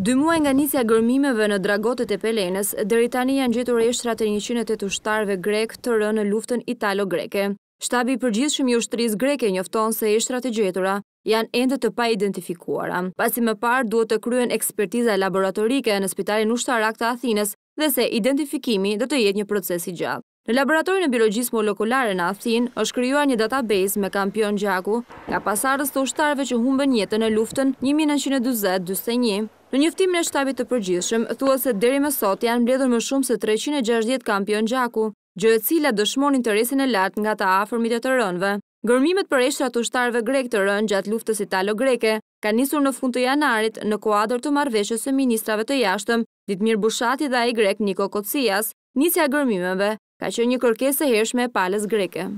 Dë muaj nga njësja gërmimeve në dragotet e Pelenës, dheri tani janë gjetur shtratë e 108 ushtarve grek të rënë në luftën italo-greke. Shtabi gjithë shumë i ushtëris greke njofton se shtratë e gjetura janë endë të pa identifikuara. Pasi më parë duhet të kryen ekspertiza laboratorike në spitalin ushtarak të Athines dhe se identifikimi dhe të jetë një proces i gjatë. Në laboratorin e biologjisë molekulare në Athin, është kryuar një database me kampion gjaku nga pasarës të ushtarve që humbën jetën në luftën 1920-21, Në njëftim e shtabit të përgjithshëm, thua se deri më sot janë mbledhur më shumë se 360 kampion gjaku, gjë e cila dëshmon interesin e lartë nga ta afërmit e të rënve. Gërmimet për eshtra të ushtarëve grek të rënë gjatë luftës italo-greke ka nisur në fund të janarit në kuadër të marveshës e ministrave të jashtëm, Ditmir Bushati dhe i grek Niko Kocias, nisja gërmimeve ka që një kërkes e hershme e palës greke.